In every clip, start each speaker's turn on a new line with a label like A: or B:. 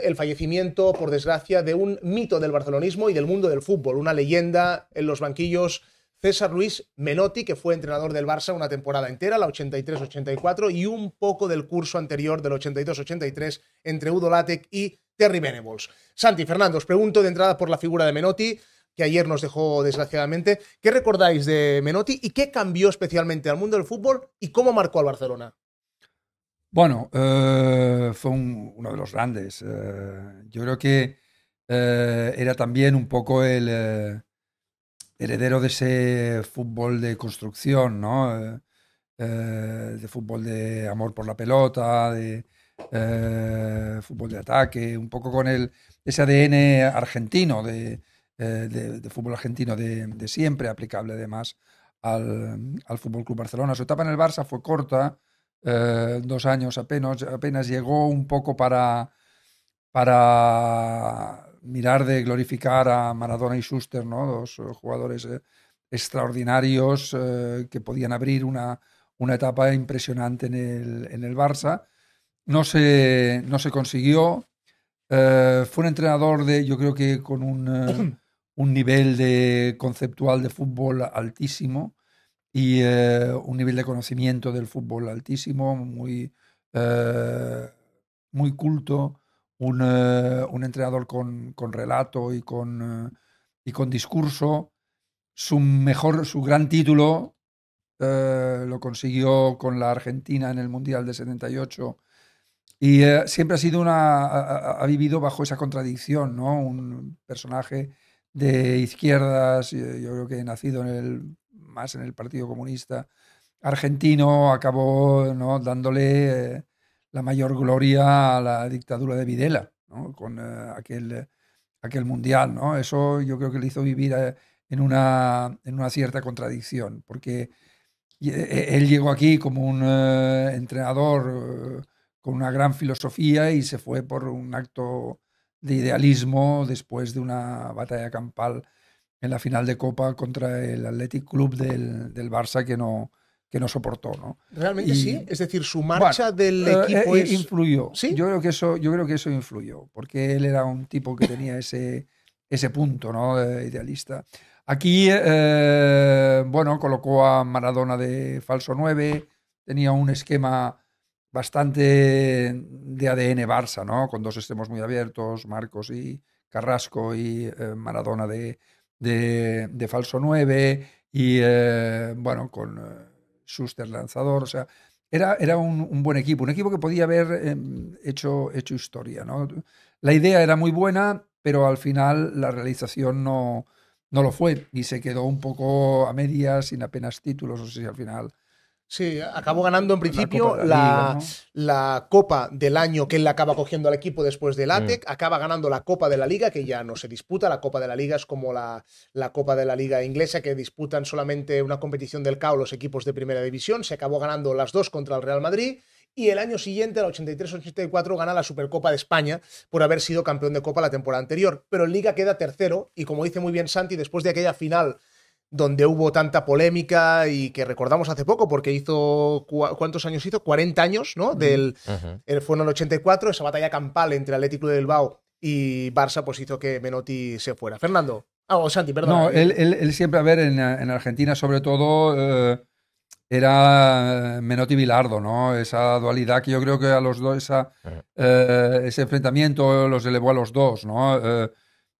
A: el fallecimiento, por desgracia, de un mito del barcelonismo y del mundo del fútbol, una leyenda en los banquillos, César Luis Menotti, que fue entrenador del Barça una temporada entera, la 83-84, y un poco del curso anterior del 82-83 entre Udo Latec y Terry Venables. Santi, Fernando, os pregunto de entrada por la figura de Menotti, que ayer nos dejó desgraciadamente. ¿Qué recordáis de Menotti y qué cambió especialmente al mundo del fútbol y cómo marcó al Barcelona?
B: Bueno, eh, fue uno de los grandes. Eh, yo creo que eh, era también un poco el heredero de ese fútbol de construcción, ¿no? de fútbol de amor por la pelota, de fútbol de ataque, un poco con el, ese ADN argentino, de, fútbol argentino de, siempre, aplicable además al, al Fútbol Club Barcelona. Su etapa en el Barça fue corta eh, dos años apenas, apenas llegó un poco para, para mirar de glorificar a Maradona y Schuster, dos jugadores eh, extraordinarios eh, que podían abrir una, etapa impresionante en el, Barça. No se, consiguió. fue un entrenador de, yo creo que con un, un nivel de conceptual de fútbol altísimo y eh, un nivel de conocimiento del fútbol altísimo, muy, eh, muy culto, un, eh, entrenador con, relato y con, y con discurso. Su, mejor, su gran título lo consiguió con la Argentina en el Mundial de 78. Y siempre ha sido una. Ha, vivido bajo esa contradicción, ¿no? Un personaje de izquierdas, yo creo que nacido en el más en el Partido Comunista Argentino, acabó ¿no? dándole eh, la mayor gloria a la dictadura de Videla, ¿no? con eh, aquel, aquel mundial. ¿no? Eso yo creo que le hizo vivir eh, en, una, en una cierta contradicción, porque él llegó aquí como un entrenador con una gran filosofía y se fue por un acto de idealismo después de una batalla campal en la final de Copa contra el Athletic Club del, Barça que no, que no soportó. ¿no? ¿Realmente sí?
A: Es decir, su marcha del eh, equipo eh,
B: influyó. ¿Sí? Yo, creo que eso, yo creo que eso influyó, porque él era un tipo que tenía ese, ese punto ¿no? idealista. Aquí, eh, bueno, colocó a Maradona de falso 9, tenía un esquema bastante de ADN Barça, ¿no? Con dos extremos muy abiertos, Marcos y Carrasco y Maradona de, de, Falso 9 y, eh, bueno, con eh, suster lanzador, o sea, era, era un, buen equipo, un equipo que podía haber em, hecho, hecho historia. ¿no? La idea era muy buena, pero al final la realización no, no lo fue y se quedó un poco a medias, sin apenas títulos, o sé si al final
A: Sí, acabó ganando en principio la, Copa del año que él acaba cogiendo al equipo después del ATEC, acaba ganando la Copa de la Liga, que ya no se disputa, la Copa de la Liga es como la, Copa de la Liga inglesa, que disputan solamente una competición del CAO los equipos de primera división, se acabó ganando las dos contra el Real Madrid y el año siguiente, el 83-84, gana la Supercopa de España por haber sido campeón de Copa la temporada anterior. Pero en Liga queda tercero y, como dice muy bien Santi, después de aquella final donde hubo tanta polémica y que recordamos hace poco, porque hizo, ¿cuántos años hizo? 40 años, ¿no? Del, eh, fue en el 84, esa batalla campal entre Atlético de Bilbao y Barça, pues hizo que Menotti se fuera. Fernando, ah, Santi, perdón. No, él,
B: él, siempre, a ver, en, Argentina sobre todo eh, era eh, Menotti Bilardo, ¿no? Esa dualidad que yo creo que a los dos, esa, ese enfrentamiento los elevó a los dos, ¿no?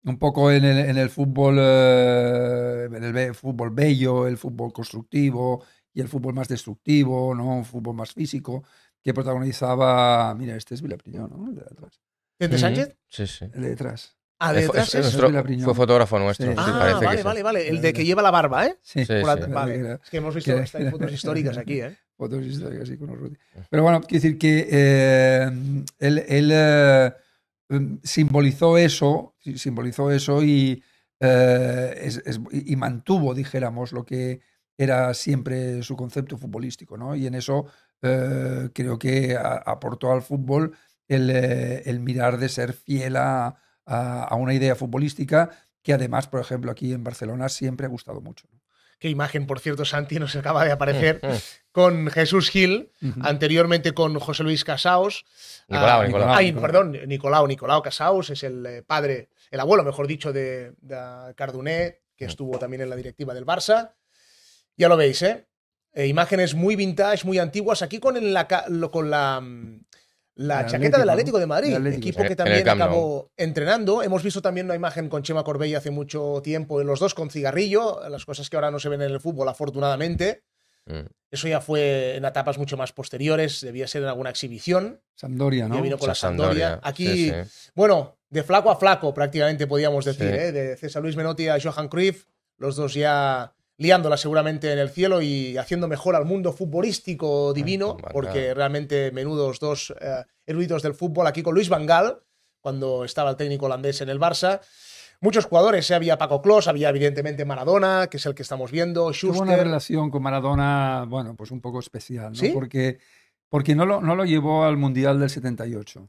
B: un poco en el, en el fútbol, eh, en el fútbol bello, el fútbol constructivo y el fútbol más destructivo, ¿no? Un fútbol más físico que protagonizaba, mira, este es Villapriñón, ¿no? El de atrás. de mm, Sánchez? Sí, sí. El de detrás. Ah, de detrás es, es, nuestro, fue fotógrafo nuestro. Ah, parece ah, vale, vale, vale. El de que lleva la barba, ¿eh? Sí, sí. vale. Es que hemos visto que, fotos históricas aquí, ¿eh? Fotos históricas, sí, con los Pero bueno, quiero decir que eh, él eh, Mm, simbolizó eso, simbolizó eso eh, y, mantuvo, dijéramos, lo que era siempre su concepto futbolístico, ¿no? Y en eso eh, creo que aportó al fútbol eh, el, mirar de ser fiel a, una idea futbolística que además, por ejemplo, aquí en Barcelona siempre ha gustado mucho. ¿no?
A: qué imagen, por cierto, Santi nos acaba de aparecer, mm, mm.
B: con Jesús Gil,
A: anteriormente con José Luis Casaos. Ah, Nicolau, Ay, perdón, Nicolau, Nicolau Casaos es el eh, padre, el abuelo, mejor dicho, de, Cardunet, que mm. estuvo también en la directiva del Barça. Ya lo veis, ¿eh? eh imágenes muy vintage, muy antiguas, aquí con con la la chaqueta del Atlético de Madrid, el equipo que también acabó entrenando. Hemos visto también una imagen con Chema Corbella hace mucho tiempo, los dos con cigarrillo, las cosas que ahora no se ven en el fútbol, afortunadamente. Mm. Eso ya fue en etapas mucho más posteriores, debía ser en alguna exhibición.
B: Sandoria, ¿no? Ya vino con la Sandoria. Aquí,
A: bueno, de flaco a flaco prácticamente podíamos decir, ¿eh? de César Luis Menotti a Johan Cruyff, los dos ya liándola seguramente en el cielo y haciendo mejor al mundo futbolístico divino, porque realmente menudos dos eh, eruditos del fútbol aquí con Luis Vangal, cuando estaba el técnico holandés en el Barça. Muchos jugadores, eh, había Paco Klos, había evidentemente Maradona,
B: que es el que estamos viendo, Schuster. Tuvo una relación con Maradona, bueno, pues un poco especial, ¿no? Porque, no, lo, no lo llevó al Mundial del 78.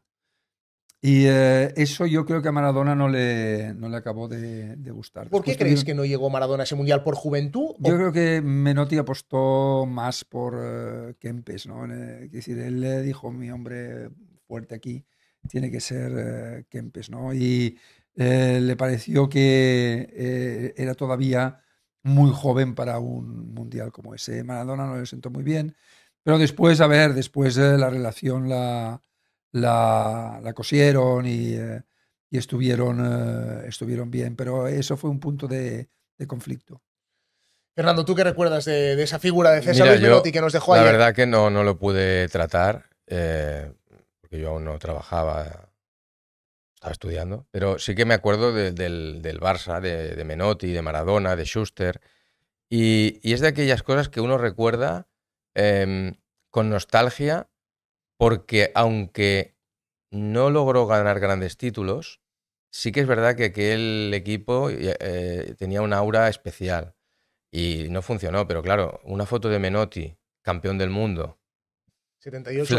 B: Y eh, eso yo creo que a Maradona no le, no le acabó de, gustar. ¿Por qué crees que no llegó Maradona a ese
A: mundial? ¿Por juventud?
B: Yo creo que Menotti apostó más por eh, Kempes, ¿no? Eh, es decir, él le dijo, mi hombre fuerte aquí tiene que ser Kempes, ¿no? Y le pareció que era todavía muy joven para un mundial como ese. Maradona no le sentó muy bien, pero después, a ver, después de la relación la, la, cosieron y, eh, estuvieron, eh, estuvieron bien, pero eso fue un punto de, conflicto.
A: Fernando, ¿tú qué recuerdas de, esa figura de César Menotti que nos dejó La verdad
C: que no, no lo pude tratar, eh, porque yo aún no trabajaba, estaba estudiando, pero sí que me acuerdo del, Barça, de, Menotti, de Maradona, de Schuster, y, es de aquellas cosas que uno recuerda em, con nostalgia porque aunque no logró ganar grandes títulos, sí que es verdad que aquel equipo eh, tenía un aura especial y no funcionó, pero claro, una foto de Menotti, campeón del mundo,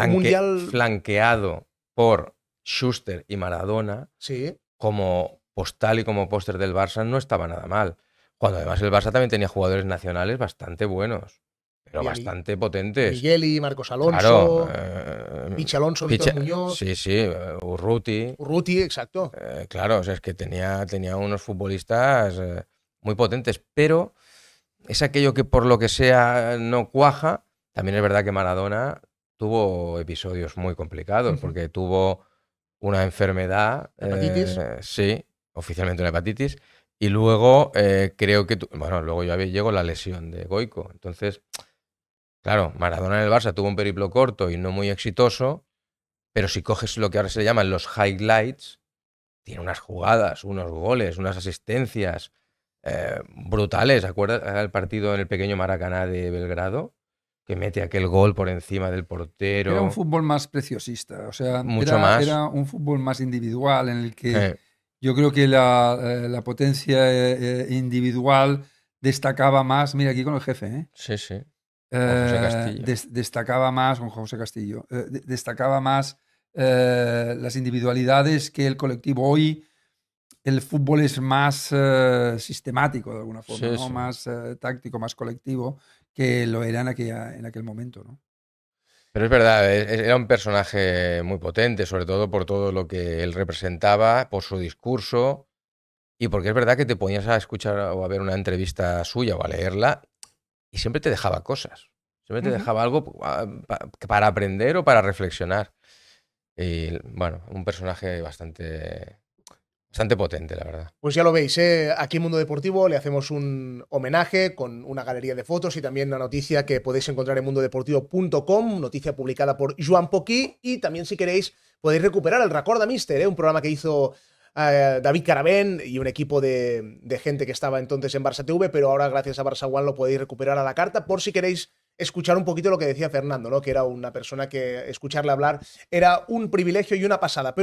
C: mundial... flanqueado por Schuster y Maradona, sí. como postal y como póster del Barça no estaba nada mal. Cuando además el Barça también tenía jugadores nacionales bastante buenos, pero bastante potentes.
A: Migueli, y Marcos Alonso.
C: Eh, eh, Pich Alonso, Sí, sí, eh, Urruti. Urruti, exacto. Eh, claro, es que tenía, tenía unos futbolistas muy potentes, pero es aquello que por lo que sea no cuaja. También es verdad que Maradona tuvo episodios muy complicados, porque tuvo una enfermedad. ¿Hepatitis? sí, oficialmente una hepatitis. Y luego creo que. bueno, luego ya llegó la lesión de Goico. Entonces Claro, Maradona en el Barça tuvo un periplo corto y no muy exitoso, pero si coges lo que ahora se llaman los highlights,
B: tiene unas jugadas,
C: unos goles, unas asistencias brutales. Eh, brutales. ¿Acuerdas el partido en el pequeño Maracaná de Belgrado? que mete aquel gol por encima del portero. Era un
B: fútbol más preciosista, o sea, era, más. un fútbol más individual en el que eh. yo creo que la, eh, potencia individual destacaba más. Mira aquí con el jefe, ¿eh? Sí, sí. Eh, destacaba más, con José Castillo, eh, destacaba más eh, las individualidades que el colectivo. Hoy el fútbol es más sistemático de alguna forma, más táctico, más colectivo que lo era en, en aquel momento. ¿no?
C: Pero es verdad, e-, e-, era un personaje muy potente, sobre todo por todo lo que él representaba, por su discurso. Y porque es verdad que te ponías a escuchar o a ver una entrevista suya o a leerla y siempre te dejaba cosas. Siempre te dejaba algo ah, para aprender o para reflexionar. Y bueno, un personaje bastante, bastante potente, la verdad.
A: Pues ya lo veis, ¿eh? aquí en Mundo Deportivo le hacemos un homenaje con una galería de fotos y también una noticia que podéis encontrar en mundodeportivo.com, noticia publicada por Joan Poquí. Y también, si queréis, podéis recuperar el a Mister, ¿eh? un programa que hizo eh, David Carabén y un equipo de, gente que estaba entonces en Barça TV, pero ahora gracias a Barça One lo podéis recuperar a la carta por si queréis escuchar un poquito lo que decía Fernando, ¿no? que era una persona que escucharle hablar era un privilegio y una pasada.